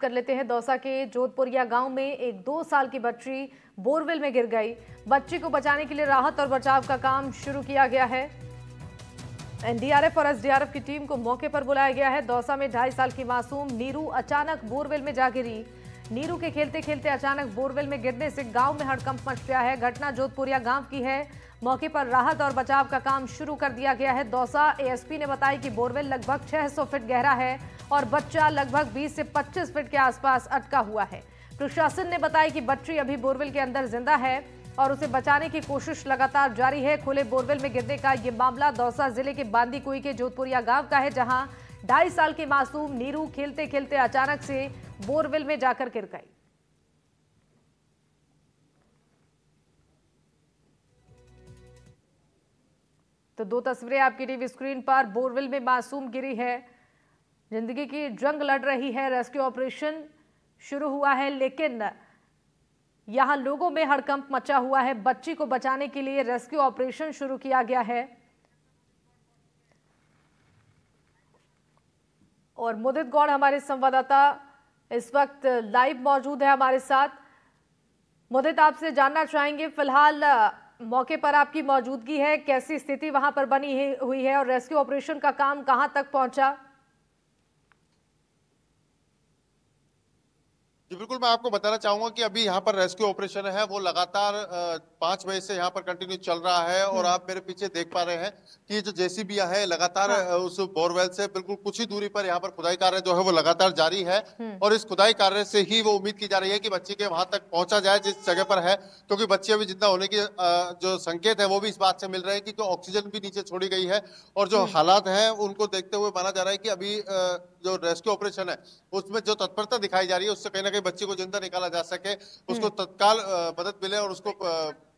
कर लेते हैं दौसा के जोधपुरिया गांव में एक दो साल की बच्ची बोरवेल में गिर गई बच्ची को बचाने के लिए राहत और बचाव का काम शुरू किया गया है एनडीआरएफ और एसडीआरएफ की टीम को मौके पर बुलाया गया है दौसा में ढाई साल की मासूम नीरू अचानक बोरवेल में जा गिरी नीरू के खेलते खेलते अचानक बोरवेल में गिरने से गांव में हड़कंप मच गया है घटना जोधपुरिया गांव की है मौके पर राहत और बचाव का काम शुरू कर दिया गया है दौसा एएसपी ने बताया कि बोरवेल लगभग 600 फीट गहरा है और बच्चा लगभग 20 से 25 फीट के आसपास अटका हुआ है प्रशासन ने बताया कि बच्ची अभी बोरवेल के अंदर जिंदा है और उसे बचाने की कोशिश लगातार जारी है खुले बोरवेल में गिरने का ये मामला दौसा जिले के बांदीकुई के जोधपुरिया गाँव का है जहाँ ढाई साल के मासूम नीरू खेलते खेलते अचानक से बोरवेल में जाकर गिर गई तो दो तस्वीरें आपकी टीवी स्क्रीन पर बोरवेल में मासूम गिरी है जिंदगी की जंग लड़ रही है रेस्क्यू ऑपरेशन शुरू हुआ है लेकिन यहां लोगों में हड़कंप मचा हुआ है बच्ची को बचाने के लिए रेस्क्यू ऑपरेशन शुरू किया गया है और मुदित गौड़ हमारे संवाददाता इस वक्त लाइव मौजूद है हमारे साथ मुदित आपसे जानना चाहेंगे फिलहाल मौके पर आपकी मौजूदगी है कैसी स्थिति वहां पर बनी हुई है और रेस्क्यू ऑपरेशन का काम कहां तक पहुंचा जी बिल्कुल मैं आपको बताना चाहूंगा कि अभी यहाँ पर रेस्क्यू ऑपरेशन है वो लगातार पांच बजे से यहाँ पर कंटिन्यू चल रहा है और हम्म। आप मेरे पीछे देख पा रहे हैं कि जो जेसीबी है लगातार हाँ। उस बोरवेल से बिल्कुल कुछ ही दूरी पर यहाँ पर खुदाई कार्य जो है वो लगातार जारी है हम्म। और इस खुदाई कार्य से ही वो उम्मीद की जा रही है कि बच्चे के वहां तक पहुंचा जाए जिस जगह पर है क्योंकि बच्चे अभी जितना होने की जो संकेत है वो भी इस बात से मिल रहे हैं कि जो ऑक्सीजन भी नीचे छोड़ी गई है और जो हम्म। हालात है उनको देखते हुए माना जा रहा है कि अभी जो रेस्क्यू ऑपरेशन है उसमें जो तत्परता दिखाई जा रही है उससे कहीं ना कहीं बच्चे को जिंदा निकाला जा सके उसको तत्काल मदद मिले और उसको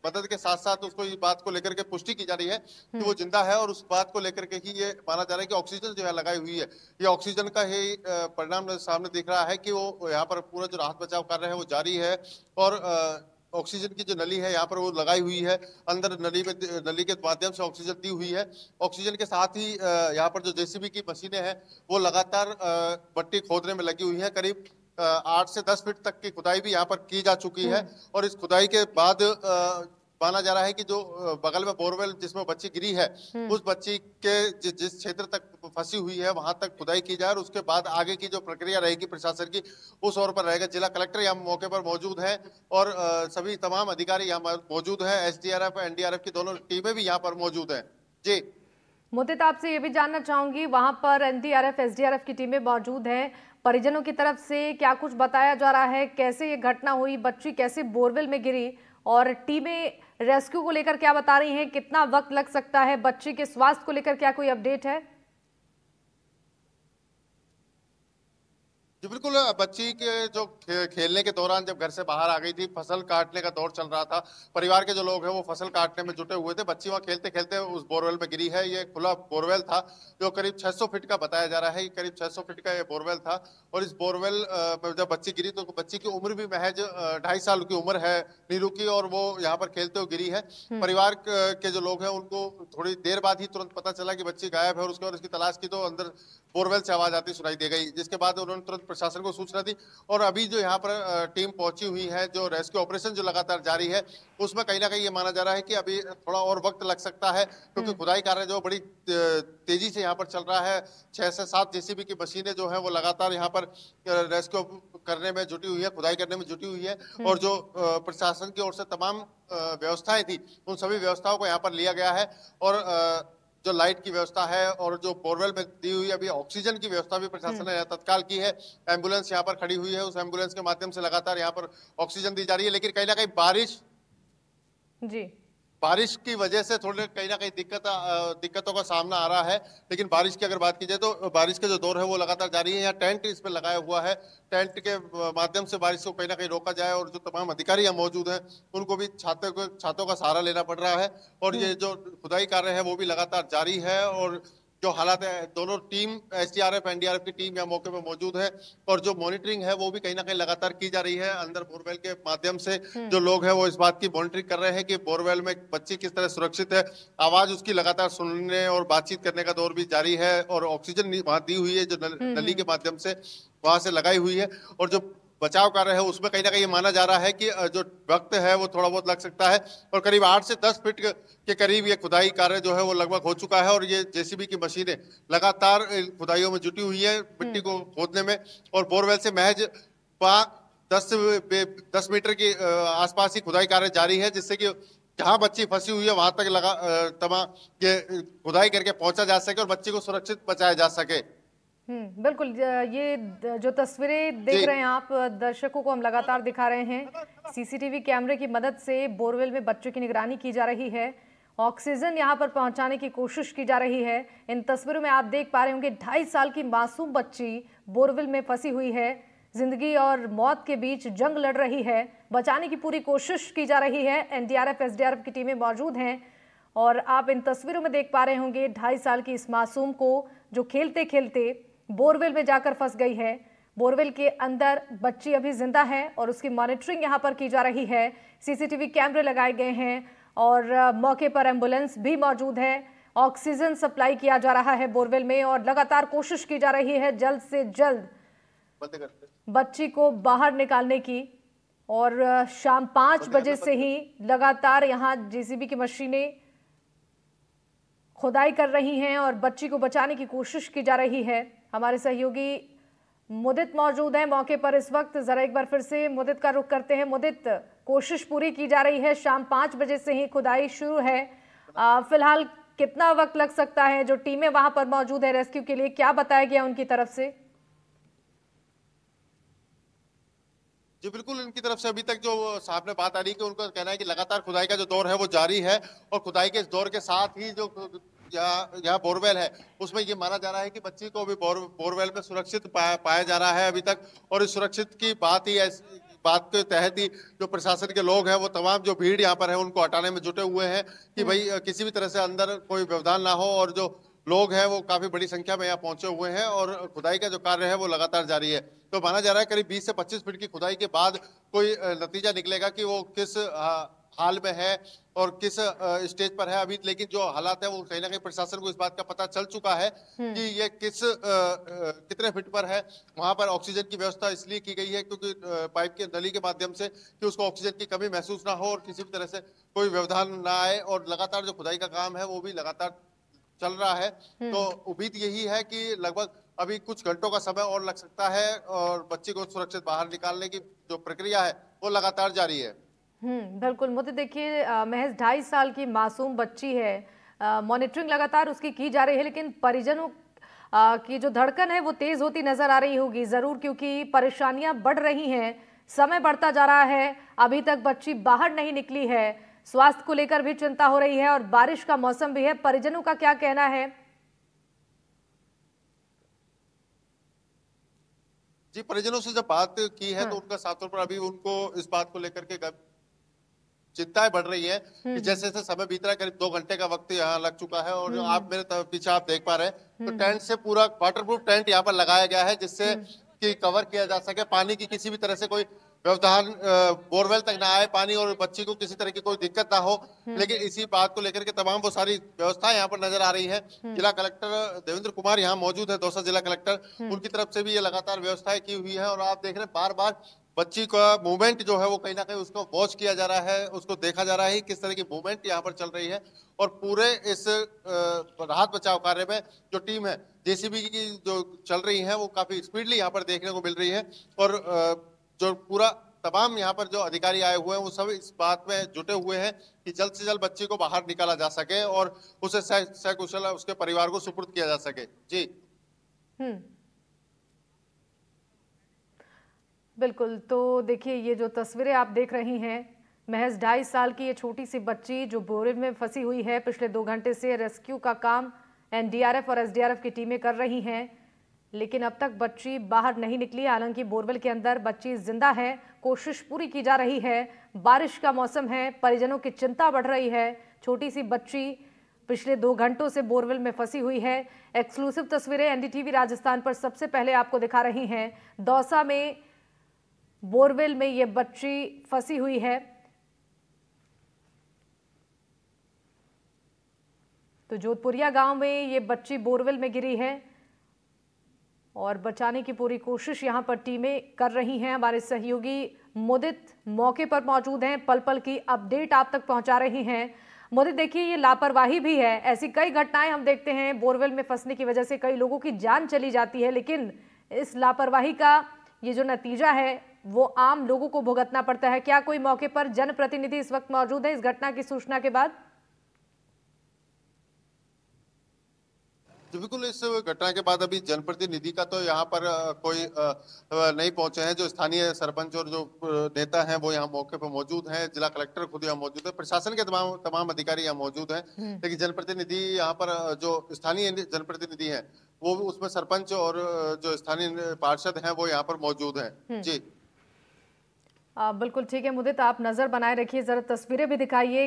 मदद के साथ साथ उसको इस बात को लेकर के पुष्टि की जा रही है कि हम्म। वो जिंदा है और उस बात को लेकर के ही ये माना जा रहा है कि ऑक्सीजन जो है लगाई हुई है ये ऑक्सीजन का ही परिणाम सामने दिख रहा है कि वो यहाँ पर पूरा जो राहत बचाव कर रहे हैं वो जारी है और ऑक्सीजन की जो नली है यहाँ पर वो लगाई हुई है अंदर नली में नली के माध्यम से ऑक्सीजन दी हुई है ऑक्सीजन के साथ ही यहाँ पर जो जेसीबी की मशीनें हैं वो लगातार बट्टी खोदने में लगी हुई है करीब आठ से दस फीट तक की खुदाई भी यहाँ पर की जा चुकी है और इस खुदाई के बाद माना जा रहा है कि जो बगल में बोरवेल जिसमें बच्ची गिरी है हम्म। उस बच्ची के जि, जिस क्षेत्र तक फंसी हुई है वहां तक खुदाई की जाए और उसके बाद आगे की जो प्रक्रिया रहेगी प्रशासन की उस और पर रहेगा जिला कलेक्टर यहाँ मौके पर मौजूद है और सभी तमाम अधिकारी यहाँ मौजूद है S D R F NDRF की दोनों टीमें भी यहाँ पर मौजूद है जी तो आपसे ये भी जानना चाहूंगी वहां पर एनडीआरएफ एसडीआरएफ की टीमें मौजूद हैं परिजनों की तरफ से क्या कुछ बताया जा रहा है कैसे ये घटना हुई बच्ची कैसे बोरवेल में गिरी और टीमें रेस्क्यू को लेकर क्या बता रही हैं कितना वक्त लग सकता है बच्ची के स्वास्थ्य को लेकर क्या कोई अपडेट है जी बिल्कुल बच्ची के जो खेलने के दौरान जब घर से बाहर आ गई थी फसल काटने का दौर चल रहा था परिवार के जो लोग हैं वो फसल काटने में जुटे हुए थे बच्ची वहाँ खेलते खेलते उस बोरवेल में गिरी है ये खुला बोरवेल था जो करीब 600 फीट का बताया जा रहा है करीब 600 फीट का ये बोरवेल था और इस बोरवेल में जब बच्ची गिरी तो बच्ची की उम्र भी महज ढाई साल की उम्र है नीरू की और वो यहाँ पर खेलते हुए गिरी है हम्म। परिवार के जो लोग हैं उनको थोड़ी देर बाद ही तुरंत पता चला कि बच्ची गायब है और उसके और उसकी तलाश की तो अंदर बोरवेल से आवाज आती सुनाई दी गई जिसके बाद उन्होंने तुरंत प्रशासन को सूचना दी और अभी जो यहाँ पर टीम पहुंची हुई है जो रेस्क्यू ऑपरेशन जो लगातार जारी है उसमें कहीं ना कहीं ये माना जा रहा है कि अभी थोड़ा और वक्त लग सकता है क्योंकि तो खुदाई कार्य जो बड़ी तेजी से यहाँ पर चल रहा है छह से सात जेसीबी की मशीनें जो है वो लगातार यहाँ पर रेस्क्यू करने में जुटी हुई है खुदाई करने में जुटी हुई है हम्म। और जो प्रशासन की ओर से तमाम व्यवस्थाएं थी उन सभी व्यवस्थाओं को यहाँ पर लिया गया है और जो लाइट की व्यवस्था है और जो बोरवेल में दी हुई अभी ऑक्सीजन की व्यवस्था भी प्रशासन हम्म। ने तत्काल की है एम्बुलेंस यहाँ पर खड़ी हुई है उस एम्बुलेंस के माध्यम से लगातार यहाँ पर ऑक्सीजन दी जा रही है लेकिन कहीं ना कहीं बारिश जी बारिश की वजह से थोड़े कहीं ना कहीं दिक्कत दिक्कतों का सामना आ रहा है लेकिन बारिश की अगर बात की जाए तो बारिश का जो दौर है वो लगातार जारी है यहाँ टेंट इस पर लगाया हुआ है टेंट के माध्यम से बारिश को कहीं ना कहीं रोका जाए और जो तमाम अधिकारी यहाँ मौजूद हैं उनको भी छाते छातों का सहारा लेना पड़ रहा है और हम्म। ये जो खुदाई कार्य है वो भी लगातार जारी है और जो हालात है दोनों टीम एसडीआरएफ एनडीआरएफ की टीम यहाँ मौके पर मौजूद है और जो मॉनिटरिंग है वो भी कहीं ना कहीं लगातार की जा रही है अंदर बोरवेल के माध्यम से हम्म। जो लोग है वो इस बात की मॉनिटरिंग कर रहे हैं कि बोरवेल में बच्ची किस तरह सुरक्षित है आवाज उसकी लगातार सुनने और बातचीत करने का दौर भी जारी है और ऑक्सीजन वहां दी हुई है जो हम्म, नली हम्म। के माध्यम से वहां से लगाई हुई है और जो बचाव कार्य है उसमें कहीं ना कहीं माना जा रहा है कि जो वक्त है वो थोड़ा बहुत लग सकता है और करीब आठ से दस फीट के करीब ये खुदाई कार्य जो है वो लगभग हो चुका है और ये जेसीबी की मशीनें लगातार खुदाइयों में जुटी हुई है मिट्टी को हम्म। खोदने में और बोरवेल से महज दस दस मीटर की आसपास ही खुदाई कार्य जारी है जिससे कि जहाँ बच्ची फंसी हुई है वहां तक लगा तमाम खुदाई करके पहुंचा जा सके और बच्ची को सुरक्षित बचाया जा सके हम्म, बिल्कुल ये जो तस्वीरें देख रहे हैं आप दर्शकों को हम लगातार दिखा रहे हैं सीसीटीवी कैमरे की मदद से बोरवेल में बच्चों की निगरानी की जा रही है ऑक्सीजन यहाँ पर पहुँचाने की कोशिश की जा रही है इन तस्वीरों में आप देख पा रहे होंगे ढाई साल की मासूम बच्ची बोरवेल में फंसी हुई है जिंदगी और मौत के बीच जंग लड़ रही है बचाने की पूरी कोशिश की जा रही है एनडीआरएफ एसडीआरएफ की टीमें मौजूद हैं और आप इन तस्वीरों में देख पा रहे होंगे ढाई साल की इस मासूम को जो खेलते खेलते बोरवेल में जाकर फंस गई है बोरवेल के अंदर बच्ची अभी जिंदा है और उसकी मॉनिटरिंग यहां पर की जा रही है सीसीटीवी कैमरे लगाए गए हैं और मौके पर एम्बुलेंस भी मौजूद है ऑक्सीजन सप्लाई किया जा रहा है बोरवेल में और लगातार कोशिश की जा रही है जल्द से जल्द बच्ची को बाहर निकालने की और शाम पांच बजे से ही लगातार यहां जेसीबी की मशीनें खुदाई कर रही हैं और बच्ची को बचाने की कोशिश की जा रही है हमारे सहयोगी मुदित मौजूद हैं मौके पर इस वक्त जरा एक बार फिर से मुदित का रुख करते हैं मुदित कोशिश पूरी की जा रही है शाम पांच बजे से ही खुदाई शुरू है फिलहाल कितना वक्त लग सकता है जो टीमें वहां पर मौजूद है रेस्क्यू के लिए क्या बताया गया उनकी तरफ से जी बिल्कुल इनकी तरफ से अभी तक जो साहब ने बात आ रही है कि उनका कहना है कि लगातार खुदाई का जो दौर है वो जारी है और खुदाई के इस दौर के साथ ही जो जहाँ जहाँ बोरवेल है उसमें ये माना जा रहा है कि बच्ची को अभी बोर बोरवेल में सुरक्षित पाया पाया जा रहा है अभी तक और इस सुरक्षित की बात ही ऐसी बात के तहत ही जो प्रशासन के लोग हैं वो तमाम जो भीड़ यहाँ पर है उनको हटाने में जुटे हुए हैं कि हम्म। भाई किसी भी तरह से अंदर कोई व्यवधान ना हो और जो लोग हैं वो काफी बड़ी संख्या में यहाँ पहुंचे हुए हैं और खुदाई का जो कार्य है वो लगातार जारी है तो माना जा रहा है करीब 20 से 25 फीट की खुदाई के बाद कोई नतीजा निकलेगा कि वो किस हाल में है और किस स्टेज पर है अभी लेकिन जो हालात है वो कहीं ना कहीं प्रशासन को इस बात का पता चल चुका है हम्म। कि ये किस आ, कितने फिट पर है वहां पर ऑक्सीजन की व्यवस्था इसलिए की गई है क्योंकि पाइप के नली के माध्यम से कि उसको ऑक्सीजन की कमी महसूस ना हो और किसी भी तरह से कोई व्यवधान ना आए और लगातार जो खुदाई का काम है वो भी लगातार चल रहा है हम्म। तो उम्मीद यही है कि लगभग अभी कुछ घंटों का समय और लग सकता है और बच्ची को सुरक्षित बाहर निकालने की जो प्रक्रिया है वो लगातार जारी है हम्म बिल्कुल मुझे देखिए महज ढाई साल की मासूम बच्ची है मॉनिटरिंग लगातार उसकी की जा रही है लेकिन परिजनों की जो धड़कन है वो तेज होती नजर आ रही होगी जरूर क्योंकि परेशानियां बढ़ रही हैं समय बढ़ता जा रहा है अभी तक बच्ची बाहर नहीं निकली है स्वास्थ्य को लेकर भी चिंता हो रही है और बारिश का मौसम भी है परिजनों का क्या कहना है जी परिजनों से जब बात की है हाँ। तो हम्म। उनका साफ तौर पर अभी उनको इस बात को लेकर के चिंताएं बढ़ रही है कि हम्म। जैसे जैसे समय बीत रहा है करीब दो घंटे का वक्त यहाँ लग चुका है और जो हम्म। आप मेरे पीछे आप देख पा रहे हैं तो हम्म। टेंट से पूरा वाटर प्रूफ टेंट यहाँ पर लगाया गया है जिससे कि कवर किया जा सके पानी की किसी भी तरह से कोई व्यवधान बोरवेल तक ना आए पानी और बच्ची को किसी तरह की कोई दिक्कत ना हो लेकिन इसी बात को लेकर के तमाम वो सारी व्यवस्थाएं यहाँ पर नजर आ रही है जिला कलेक्टर देवेंद्र कुमार यहाँ मौजूद है दौसा जिला कलेक्टर उनकी तरफ से भी ये लगातार व्यवस्थाएं की हुई है और आप देख रहे हैं बार बार बच्ची का मूवमेंट जो है वो कहीं ना कहीं उसको वॉच किया जा रहा है उसको देखा जा रहा है किस तरह की मूवमेंट यहाँ पर चल रही है और पूरे इस राहत बचाव कार्य में जो टीम है जेसीबी की जो चल रही है वो काफी स्पीडली यहाँ पर देखने को मिल रही है और जो पूरा तमाम यहाँ पर जो अधिकारी आए हुए हैं वो सब इस बात में जुटे हुए हैं कि जल्द से जल्द बच्ची को बाहर निकाला जा सके और उसे सकुशल उसके परिवार को सुपुर्द किया जा सके जी हम्म। बिल्कुल तो देखिए ये जो तस्वीरें आप देख रही हैं महज ढाई साल की ये छोटी सी बच्ची जो बोरे में फंसी हुई है पिछले दो घंटे से रेस्क्यू का काम एनडीआरएफ और एसडीआरएफ की टीमें कर रही हैं लेकिन अब तक बच्ची बाहर नहीं निकली हालांकि बोरवेल के अंदर बच्ची जिंदा है कोशिश पूरी की जा रही है बारिश का मौसम है परिजनों की चिंता बढ़ रही है छोटी सी बच्ची पिछले दो घंटों से बोरवेल में फंसी हुई है एक्सक्लूसिव तस्वीरें एनडीटीवी राजस्थान पर सबसे पहले आपको दिखा रही हैं दौसा में बोरवेल में ये बच्ची फंसी हुई है तो जोधपुरिया गांव में ये बच्ची बोरवेल में गिरी है और बचाने की पूरी कोशिश यहां पर टीमें कर रही हैं हमारे सहयोगी मुदित मौके पर मौजूद हैं पल पल की अपडेट आप तक पहुंचा रही हैं मोदी देखिए ये लापरवाही भी है ऐसी कई घटनाएं हम देखते हैं बोरवेल में फंसने की वजह से कई लोगों की जान चली जाती है लेकिन इस लापरवाही का ये जो नतीजा है वो आम लोगों को भुगतना पड़ता है क्या कोई मौके पर जनप्रतिनिधि इस वक्त मौजूद है इस घटना की सूचना के बाद बिल्कुल इस घटना के बाद अभी जनप्रतिनिधि का तो यहाँ पर कोई नहीं पहुंचे हैं जो स्थानीय सरपंच और जो नेता हैं वो यहाँ मौके पर मौजूद हैं जिला कलेक्टर खुद यहाँ मौजूद है प्रशासन के तमाम तमाम अधिकारी यहाँ मौजूद हैं हम्म। लेकिन जनप्रतिनिधि यहाँ पर जो स्थानीय जनप्रतिनिधि हैं वो उसमें सरपंच और जो स्थानीय पार्षद है वो यहाँ पर मौजूद है हम्म। जी बिल्कुल ठीक है मुदित आप नज़र बनाए रखिए ज़रा तस्वीरें भी दिखाइए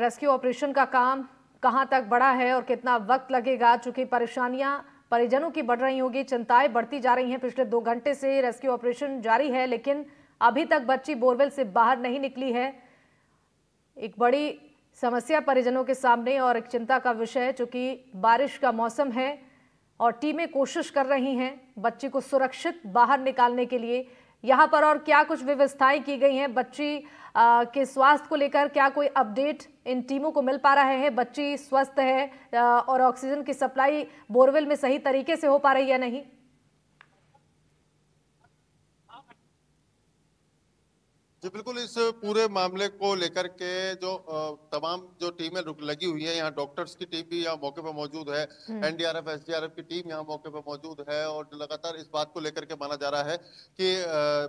रेस्क्यू ऑपरेशन का काम कहाँ तक बढ़ा है और कितना वक्त लगेगा चूंकि परेशानियाँ परिजनों की बढ़ रही होगी चिंताएं बढ़ती जा रही हैं पिछले दो घंटे से रेस्क्यू ऑपरेशन जारी है लेकिन अभी तक बच्ची बोरवेल से बाहर नहीं निकली है एक बड़ी समस्या परिजनों के सामने और एक चिंता का विषय है चूँकि बारिश का मौसम है और टीमें कोशिश कर रही हैं बच्ची को सुरक्षित बाहर निकालने के लिए यहाँ पर और क्या कुछ व्यवस्थाएं की गई हैं बच्ची आ, के स्वास्थ्य को लेकर क्या कोई अपडेट इन टीमों को मिल पा रहा है बच्ची स्वस्थ है आ, और ऑक्सीजन की सप्लाई बोरवेल में सही तरीके से हो पा रही है या नहीं जी बिल्कुल इस पूरे मामले को लेकर के जो तमाम जो टीमें लगी हुई है यहाँ डॉक्टर्स की टीम भी यहाँ मौके पर मौजूद है हम्म। एनडीआरएफ एसडीआरएफ की टीम यहाँ मौके पर मौजूद है और लगातार इस बात को लेकर के माना जा रहा है कि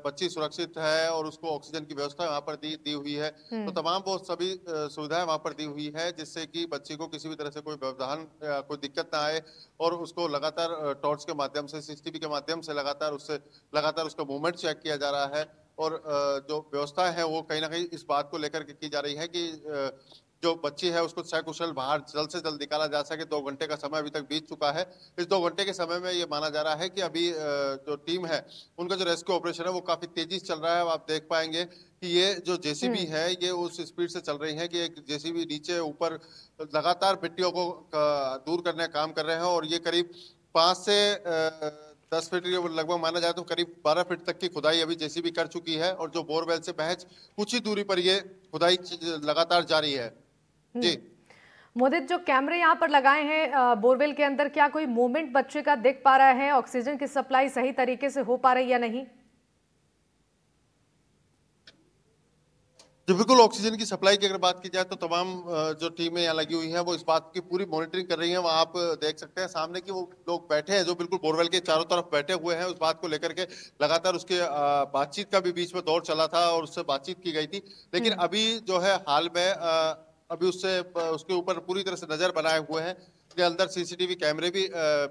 बच्ची सुरक्षित है और उसको ऑक्सीजन की व्यवस्था वहाँ पर दी दी हुई है हम्म। तो तमाम वो सभी सुविधाएं वहाँ पर दी हुई है जिससे की बच्ची को किसी भी तरह से कोई व्यवधान कोई दिक्कत ना आए और उसको लगातार टॉर्च के माध्यम से सीसीटीवी के माध्यम से लगातार उससे लगातार उसका मूवमेंट चेक किया जा रहा है और जो व्यवस्था है वो कहीं ना कहीं इस बात को लेकर की जा रही है कि जो बच्ची है उसको सकुशल बाहर जल्द से जल्द निकाला जा सके दो घंटे का समय अभी तक बीत चुका है इस दो घंटे के समय में ये माना जा रहा है कि अभी जो टीम है उनका जो रेस्क्यू ऑपरेशन है वो काफी तेजी से चल रहा है आप देख पाएंगे कि ये जो जेसीबी हम्म। है ये उस स्पीड से चल रही है कि एक जेसीबी नीचे ऊपर लगातार मिट्टियों को दूर करने का काम कर रहे हैं और ये करीब पाँच से दस फीट लगभग माना जाए तो करीब बारह फीट तक की खुदाई अभी जेसीबी कर चुकी है और जो बोरवेल से बहज कुछ ही दूरी पर ये खुदाई लगातार जारी है हम्म। जी मोदित जो कैमरे यहाँ पर लगाए हैं बोरवेल के अंदर क्या कोई मूवमेंट बच्चे का देख पा रहा है ऑक्सीजन की सप्लाई सही तरीके से हो पा रही या नहीं जो बिल्कुल ऑक्सीजन की सप्लाई की अगर बात की जाए तो तमाम जो टीमें यहाँ लगी हुई हैं वो इस बात की पूरी मॉनिटरिंग कर रही हैं वहाँ आप देख सकते हैं सामने की वो लोग बैठे हैं जो बिल्कुल बोरवेल के चारों तरफ बैठे हुए हैं उस बात को लेकर के लगातार उसके बातचीत का भी बीच में दौर चला था और उससे बातचीत की गई थी लेकिन हम्म। अभी जो है हाल में अभी उससे उसके ऊपर पूरी तरह से नजर बनाए हुए हैं के अंदर सीसीटीवी कैमरे भी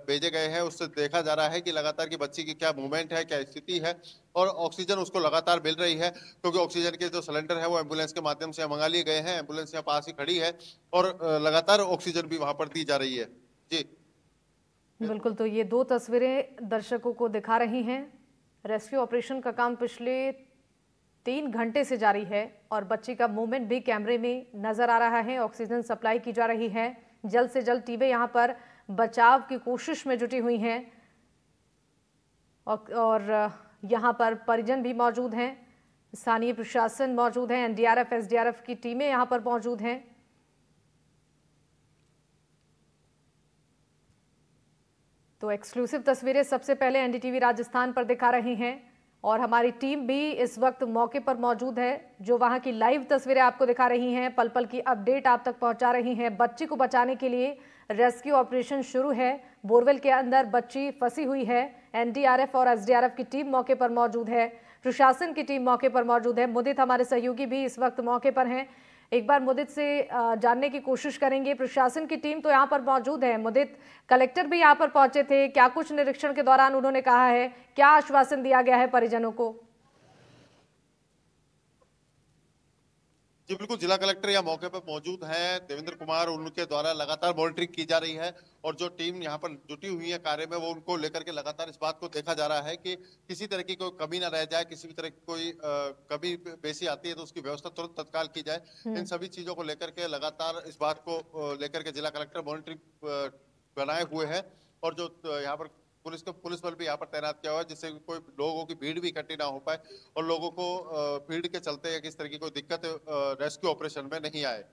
भेजे गए हैं उससे देखा जा रहा है कि लगातार कि बच्ची की क्या मूवमेंट है क्या स्थिति है और ऑक्सीजन उसको लगातार मिल रही है क्योंकि ऑक्सीजन के जो सिलेंडर है वो एम्बुलेंस के माध्यम से मंगा लिए गए हैं एम्बुलेंस यहाँ पास ही खड़ी है और लगातार ऑक्सीजन भी वहाँ पर दी जा रही है जी बिल्कुल तो ये दो तस्वीरें दर्शकों को दिखा रही हैं रेस्क्यू ऑपरेशन का काम पिछले तीन घंटे से जारी है और बच्ची का मूवमेंट भी कैमरे में नजर आ रहा है ऑक्सीजन सप्लाई की जा रही है जल्द से जल्द टीमें यहां पर बचाव की कोशिश में जुटी हुई हैं और, और पर परिजन भी मौजूद हैं स्थानीय प्रशासन मौजूद हैं एनडीआरएफ एसडीआरएफ की टीमें यहां पर मौजूद हैं तो एक्सक्लूसिव तस्वीरें सबसे पहले एनडीटीवी राजस्थान पर दिखा रही हैं और हमारी टीम भी इस वक्त मौके पर मौजूद है जो वहां की लाइव तस्वीरें आपको दिखा रही हैं पल पल की अपडेट आप तक पहुंचा रही हैं बच्ची को बचाने के लिए रेस्क्यू ऑपरेशन शुरू है बोरवेल के अंदर बच्ची फंसी हुई है एनडीआरएफ और एसडीआरएफ की टीम मौके पर मौजूद है प्रशासन की टीम मौके पर मौजूद है मुदित हमारे सहयोगी भी इस वक्त मौके पर हैं एक बार मुदित से जानने की कोशिश करेंगे प्रशासन की टीम तो यहाँ पर मौजूद है मुदित कलेक्टर भी यहाँ पर पहुंचे थे क्या कुछ निरीक्षण के दौरान उन्होंने कहा है क्या आश्वासन दिया गया है परिजनों को जी बिल्कुल जिला कलेक्टर यहाँ मौके पर मौजूद हैं देवेंद्र कुमार उनके द्वारा लगातार मॉनिटरिंग की जा रही है और जो टीम यहाँ पर जुटी हुई है कार्य में वो उनको लेकर के लगातार इस बात को देखा जा रहा है कि किसी तरह की कोई कमी ना रह जाए किसी भी तरह की कोई कमी बेसी आती है तो उसकी व्यवस्था तुरंत तत्काल की जाए हम्म। इन सभी चीजों को लेकर के लगातार इस बात को लेकर के जिला कलेक्टर मॉनिटरिंग बनाए हुए है और जो यहाँ पर पुलिस को पुलिस बल भी यहाँ पर तैनात किया हुआ है जिससे कोई लोगों की भीड़ भी इकट्ठी ना हो पाए और लोगों को भीड़ के चलते या किस तरह की कोई दिक्कत रेस्क्यू ऑपरेशन में नहीं आए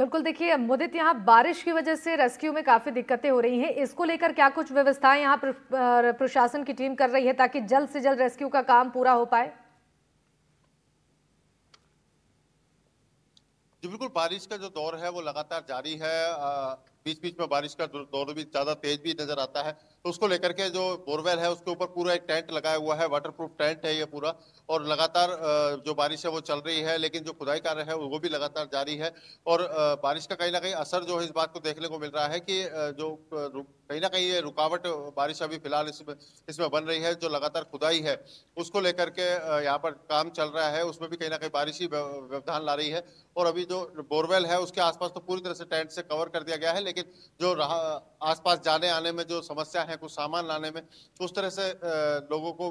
बिल्कुल देखिए मुदित यहाँ बारिश की वजह से रेस्क्यू में काफ़ी दिक्कतें हो रही हैं इसको लेकर क्या कुछ व्यवस्थाएं यहाँ प्रशासन की टीम कर रही है ताकि जल्द से जल्द रेस्क्यू का काम पूरा हो पाए जी बिल्कुल बारिश का जो दौर है वो लगातार जारी है आ... बीच बीच में बारिश का दौर भी ज़्यादा तेज भी नज़र आता है तो उसको लेकर के जो बोरवेल है उसके ऊपर पूरा एक टेंट लगाया हुआ है वाटरप्रूफ टेंट है ये पूरा और लगातार जो बारिश है वो चल रही है लेकिन जो खुदाई कार्य है वो भी लगातार जारी है और बारिश का कहीं ना कहीं असर जो है इस बात को देखने को मिल रहा है कि जो कहीं ना कहीं ये रुकावट बारिश अभी फिलहाल इसमें इसमें बन रही है जो लगातार खुदाई है उसको लेकर के यहाँ पर काम चल रहा है उसमें भी कहीं ना कहीं बारिश ही व्यवधान ला रही है और अभी जो बोरवेल है उसके आसपास तो पूरी तरह से टेंट से कवर कर दिया गया है लेकिन जो रहा आसपास जाने आने में जो समस्या है है कुछ सामान लाने में तो उस तरह से लोगों को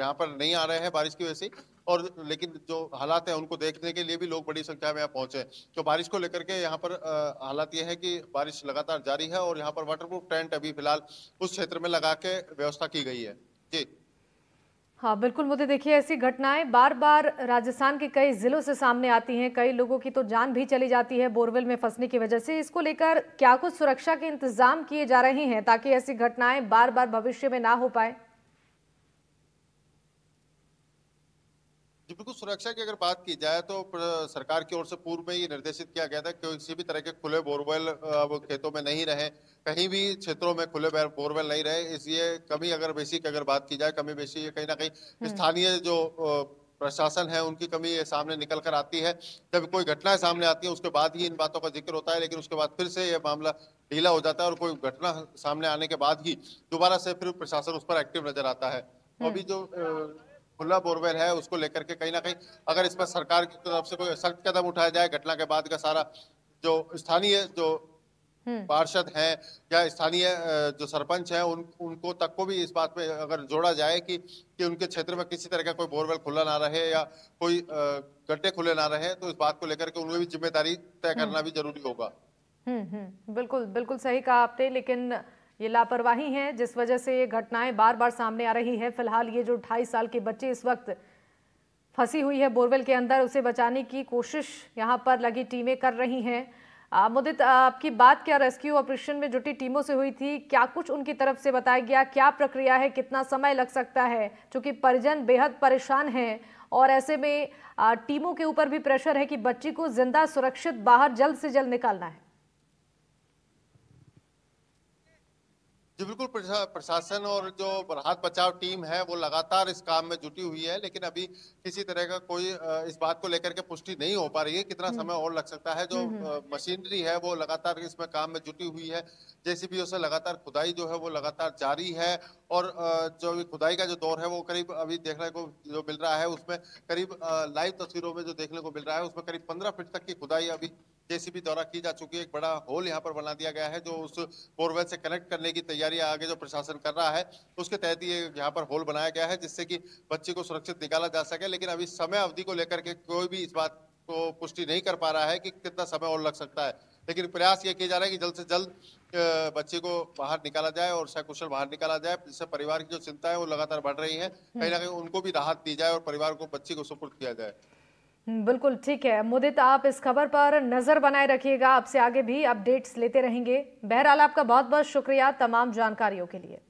यहाँ पर नहीं आ रहे हैं बारिश की वजह से और लेकिन जो हालात हैं उनको देखने के लिए भी लोग बड़ी संख्या में यहाँ पहुँचे तो बारिश को लेकर के यहाँ पर हालात ये है कि बारिश लगातार जारी है और यहाँ पर वाटर प्रूफ टेंट अभी फिलहाल उस क्षेत्र में लगा के व्यवस्था की गई है जी हाँ बिल्कुल मुझे देखिए ऐसी घटनाएं बार बार राजस्थान के कई ज़िलों से सामने आती हैं कई लोगों की तो जान भी चली जाती है बोरवेल में फंसने की वजह से इसको लेकर क्या कुछ सुरक्षा के इंतजाम किए जा रहे हैं ताकि ऐसी घटनाएं बार बार भविष्य में ना हो पाए जी बिल्कुल सुरक्षा की अगर बात की जाए तो सरकार की ओर से पूर्व में ये निर्देशित किया गया था कि किसी भी तरह के खुले बोरवेल खेतों में नहीं रहे कहीं भी क्षेत्रों में खुले बोरवेल नहीं रहे इसलिए कमी अगर बेसी की अगर बात की जाए कमी बेसी कहीं ना कहीं हम्म। स्थानीय जो प्रशासन है उनकी कमी ये सामने निकल कर आती है जब कोई घटनाएं सामने आती है उसके बाद ही इन बातों का जिक्र होता है लेकिन उसके बाद फिर से ये मामला ढीला हो जाता है और कोई घटना सामने आने के बाद ही दोबारा से फिर प्रशासन उस पर एक्टिव नजर आता है हम्म। अभी जो खुला बोरवेल है उसको लेकर के कहीं ना कहीं अगर इस पर सरकार की तरफ से कोई सख्त कदम उठाया जाए घटना के बाद का सारा जो स्थानीय जो हम्म। पार्षद हैं या स्थानीय जो सरपंच हैं उन उनको तक को भी इस बात पे अगर जोड़ा जाए कि कि उनके क्षेत्र में किसी तरह का कोई बोरवेल खुला ना रहे या कोई गड्ढे खुले ना रहे तो इस बात को लेकर के उनमें भी जिम्मेदारी तय हम्म। करना भी जरूरी होगा हम्म, बिल्कुल बिल्कुल सही कहा आपने लेकिन ये लापरवाही है जिस वजह से ये घटनाएं बार बार सामने आ रही है फिलहाल ये जो ढाई साल के बच्चे इस वक्त फंसी हुई है बोरवेल के अंदर उसे बचाने की कोशिश यहाँ पर लगी टीमें कर रही हैं मुदित आपकी बात क्या रेस्क्यू ऑपरेशन में जुटी टीमों से हुई थी क्या कुछ उनकी तरफ से बताया गया क्या प्रक्रिया है कितना समय लग सकता है चूँकि परिजन बेहद परेशान हैं और ऐसे में टीमों के ऊपर भी प्रेशर है कि बच्ची को जिंदा सुरक्षित बाहर जल्द से जल्द निकालना है जी बिल्कुल प्रशासन और जो राहत बचाव टीम है वो लगातार इस काम में जुटी हुई है लेकिन अभी किसी तरह का कोई इस बात को लेकर के पुष्टि नहीं हो पा रही है कितना हम्म। समय और लग सकता है जो हम्म, हम्म। मशीनरी है वो लगातार इसमें काम में जुटी हुई है जेसीबी से लगातार खुदाई जो है वो लगातार जारी है और जो अभी खुदाई का जो दौर है वो करीब अभी देखने को जो मिल रहा है उसमें करीब लाइव तस्वीरों में जो देखने को मिल रहा है उसमें करीब पंद्रह फीट तक की खुदाई अभी जेसीबी द्वारा की जा चुकी है एक बड़ा होल यहाँ पर बना दिया गया है जो उस बोरवेल से कनेक्ट करने की तैयारी आगे जो प्रशासन कर रहा है उसके तहत ये यहाँ पर होल बनाया गया है जिससे कि बच्चे को सुरक्षित निकाला जा सके लेकिन अभी समय अवधि को लेकर के कोई भी इस बात को पुष्टि नहीं कर पा रहा है कि कितना समय और लग सकता है लेकिन प्रयास ये किया जा रहा है कि जल्द से जल्द बच्चे को बाहर निकाला जाए और सकुशल बाहर निकाला जाए जिससे परिवार की जो चिंता है वो लगातार बढ़ रही है कहीं ना कहीं उनको भी राहत दी जाए और परिवार को बच्चे को सुपुर्द किया जाए हम्म, बिल्कुल ठीक है मुदित आप इस खबर पर नज़र बनाए रखिएगा आपसे आगे भी अपडेट्स लेते रहेंगे बहरहाल आपका बहुत बहुत शुक्रिया तमाम जानकारियों के लिए